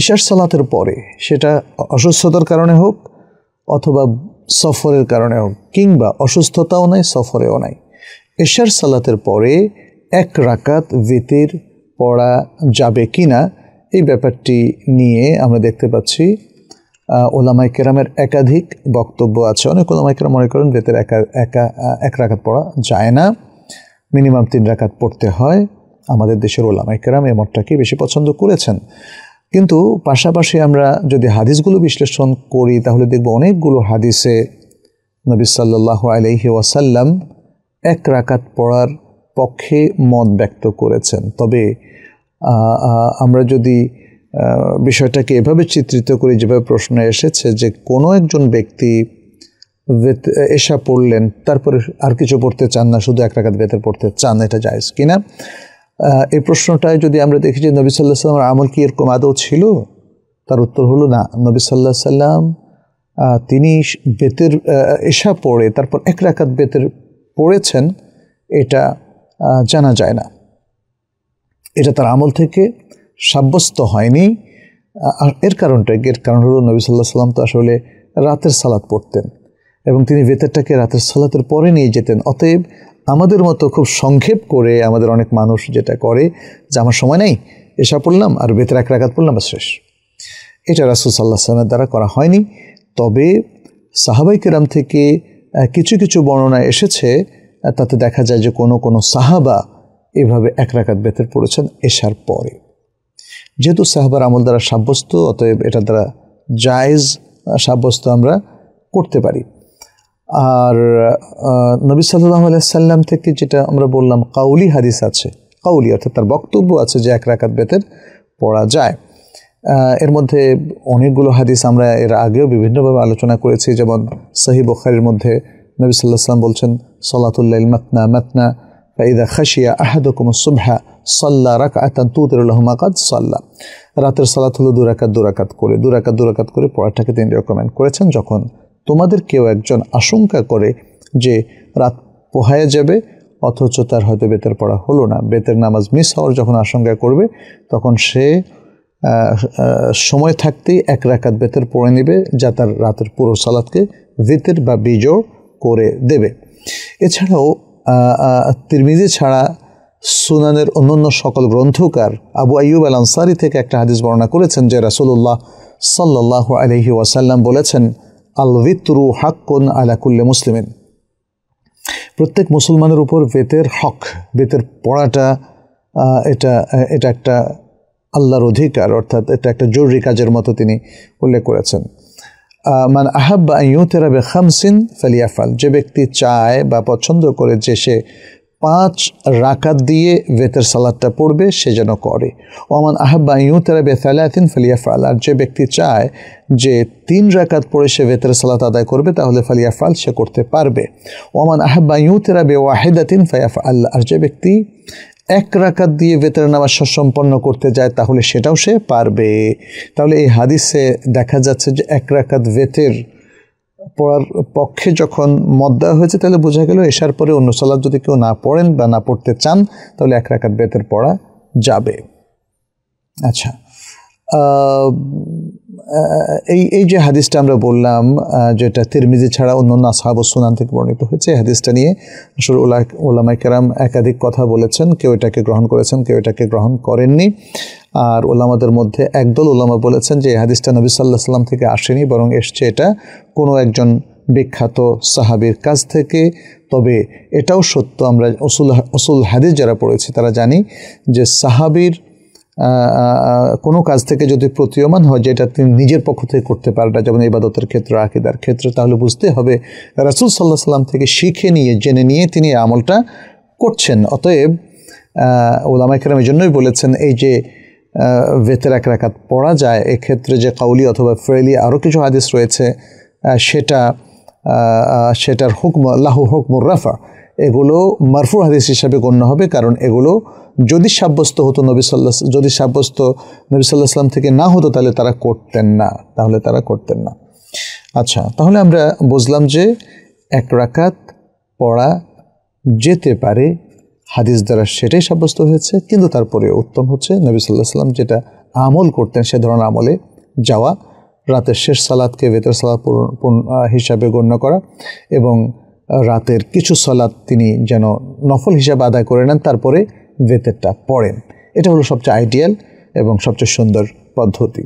এশার সালাতের পরে সেটা অসুস্থতার কারণে হোক অথবা সফরের কারণে হোক কিংবা অসুস্থতাও নাই সফরেও নাই এশার সালাতের পরে এক রাকাত ভিতির পড়া যাবে কি না এই ব্যাপারটি নিয়ে আমরা দেখতে পাচ্ছি ওলামাই কেরামের একাধিক বক্তব্য আছে অনেক ওলামাই কেরাম মনে করেন ভেতের একা একা এক রাকাত পড়া যায় না মিনিমাম তিন রাকাত পড়তে হয় আমাদের দেশের ওলামাই কেরাম এ মতটাকে বেশি পছন্দ করেছেন কিন্তু পাশাপাশি আমরা যদি হাদিসগুলো বিশ্লেষণ করি তাহলে দেখব অনেকগুলো হাদিসে নবী সাল্লাহ আলহি ওয়াসাল্লাম এক রাকাত পড়ার পক্ষে মত ব্যক্ত করেছেন তবে আমরা যদি বিষয়টাকে এভাবে চিত্রিত করি যেভাবে প্রশ্ন এসেছে যে কোনো একজন ব্যক্তি এসা পড়লেন তারপরে আর কিছু পড়তে চান না শুধু এক রাখাত বেতের পড়তে চান এটা যায় কিনা এই প্রশ্নটায় যদি আমরা দেখি যে নবী সাল্লাহ সাল্লামের আমল কি এরকম আদৌ ছিল তার উত্তর হলো না নবী সাল্লাহ সাল্লাম তিনি বেতের এসা পড়ে তারপর এক রাখাত বেতের পড়েছেন এটা জানা যায় না এটা তার আমল থেকে সাব্যস্ত হয়নি আর এর কারণটা এর কারণ হলো নবী সাল্লাহ সাল্লাম তো আসলে রাতের সালাদ পড়তেন এবং তিনি বেতেরটাকে রাতের সালাতের পরে নিয়ে যেতেন অতএব আমাদের মতো খুব সংক্ষেপ করে আমাদের অনেক মানুষ যেটা করে যে আমার সময় নেই এসা পড়লাম আর বেতের এক রাখাত পড়লাম বা শেষ এটা রাসুল সাল্লাহ সাল্লামের দ্বারা করা হয়নি তবে সাহাবাই কেরাম থেকে কিছু কিছু বর্ণনা এসেছে তাতে দেখা যায় যে কোনো কোনো সাহাবা এভাবে এক রাখাত বেতের পড়েছেন এসার পরে যেহেতু সাহাবার আমল দ্বারা সাব্যস্ত অতএব এটা দ্বারা জায়েজ সাব্যস্ত আমরা করতে পারি আর নবী সাল্লাহ আলাইসাল্লাম থেকে যেটা আমরা বললাম কাউলি হাদিস আছে কাউলি অর্থাৎ তার বক্তব্য আছে যে এক রাকাত বেতের পড়া যায় এর মধ্যে অনেকগুলো হাদিস আমরা এর আগেও বিভিন্নভাবে আলোচনা করেছি যেমন সাহি বখারির মধ্যে নবী সাল্লাহ সাল্লাম বলছেন সলাতুল্লাহ মাতনা মাতনা ফাইদা খাসিয়া আহাদ সুবহা সাল্লা রাক আতান মাকাত সাল্লা রাতের সালাত হলো দুরাকাত দুরাকাত করে দুরাকাত দুরাকাত করে পড়াটাকে তিনি রেকমেন্ড করেছেন যখন তোমাদের কেউ একজন আশঙ্কা করে যে রাত পোহায় যাবে অথচ তার হয়তো বেতের পড়া হলো না বেতের নামাজ মিস হওয়ার যখন আশঙ্কা করবে তখন সে সময় থাকতেই এক রাখাত বেতের পড়ে নেবে যা তার রাতের পুরো সালাদকে বেতের বা বিজোড় করে দেবে এছাড়াও তিরমিজি ছাড়া সুনানের অন্যান্য সকল গ্রন্থকার আবু আইব আল আনসারি থেকে একটা হাদিস বর্ণনা করেছেন যে রাসুল্লাহ সাল্লাহ আলহি ওয়াসাল্লাম বলেছেন আল ভিতরু হাক্কন আলাকুল্লে মুসলিমেন প্রত্যেক মুসলমানের উপর বেতের হক বেতের পড়াটা এটা এটা একটা আল্লাহর অধিকার অর্থাৎ এটা একটা জরুরি কাজের মতো তিনি উল্লেখ করেছেন মান আহাব্বা তেরাবে খামসিন ফালিয়াফাল যে ব্যক্তি চায় বা পছন্দ করে যে সে পাঁচ রাকাত দিয়ে বেতের সালাদটা পড়বে সে যেন করে ওমান আহ্বা ইউ তারা বেতালাতিন ফালিয়া ফাল আর যে ব্যক্তি চায় যে তিন রাকাত পড়ে সে বেতের সালাত আদায় করবে তাহলে ফালিয়া ফাল সে করতে পারবে ওমান আহ্বা ইউ বে ওয়াহেদাতিন ফায়াফ আল্লাহ আর যে ব্যক্তি এক রাকাত দিয়ে বেতের নামাজ সম্পন্ন করতে যায় তাহলে সেটাও সে পারবে তাহলে এই হাদিসে দেখা যাচ্ছে যে এক রাকাত বেতের পড়ার পক্ষে যখন মত দেওয়া হয়েছে তাহলে বোঝা গেল এসার পরে অন্য সালাদ যদি কেউ না পড়েন বা না পড়তে চান তাহলে এক রাখার বেতের পড়া যাবে আচ্ছা এই এই যে হাদিসটা আমরা বললাম যেটা তিরমিজি ছাড়া অন্য অন্য সাহাব সুনান থেকে বর্ণিত হয়েছে এই হাদিসটা নিয়ে আসলে ওলা ওলামাই কেরাম একাধিক কথা বলেছেন কেউ এটাকে গ্রহণ করেছেন কেউ এটাকে গ্রহণ করেননি আর ওলামাদের মধ্যে একদল ওলামা বলেছেন যে হাদিসটা নবী সাল্লাহ সাল্লাম থেকে আসেনি বরং এসছে এটা কোনো একজন বিখ্যাত সাহাবির কাছ থেকে তবে এটাও সত্য আমরা অসুল অসুল হাদিস যারা পড়েছি তারা জানি যে সাহাবির কোনো কাজ থেকে যদি প্রতীয়মান হয় যেটা তিনি নিজের পক্ষ থেকে করতে পারে না যেমন ইবাদতের ক্ষেত্রে আকিদার ক্ষেত্রে তাহলে বুঝতে হবে রাসুল সাল্লাহ সাল্লাম থেকে শিখে নিয়ে জেনে নিয়ে তিনি আমলটা করছেন অতএব ওলামাইকার এই জন্যই বলেছেন এই যে ভেতের এক রাখাত পড়া যায় এক্ষেত্রে যে কাউলি অথবা ফ্রেলি আরও কিছু হাদিস রয়েছে সেটা সেটার হুকম লাহু হুকমুর রাফা এগুলো মারফুর হাদিস হিসাবে গণ্য হবে কারণ এগুলো যদি সাব্যস্ত হতো নবী সাল্লাহ যদি সাব্যস্ত নবী সাল্লাহ সাল্লাম থেকে না হতো তাহলে তারা করতেন না তাহলে তারা করতেন না আচ্ছা তাহলে আমরা বুঝলাম যে এক রাকাত পড়া যেতে পারে হাদিস দ্বারা সেটাই সাব্যস্ত হয়েছে কিন্তু তারপরে উত্তম হচ্ছে নবী সাল্লাহ সাল্লাম যেটা আমল করতেন সে ধরনের আমলে যাওয়া রাতের শেষ সালাদকে বেতের সালাদ হিসাবে গণ্য করা এবং রাতের কিছু সালাদ তিনি যেন নফল হিসাবে আদায় করে নেন তারপরে বেতেরটা পড়েন এটা হলো সবচেয়ে আইডিয়াল এবং সবচেয়ে সুন্দর পদ্ধতি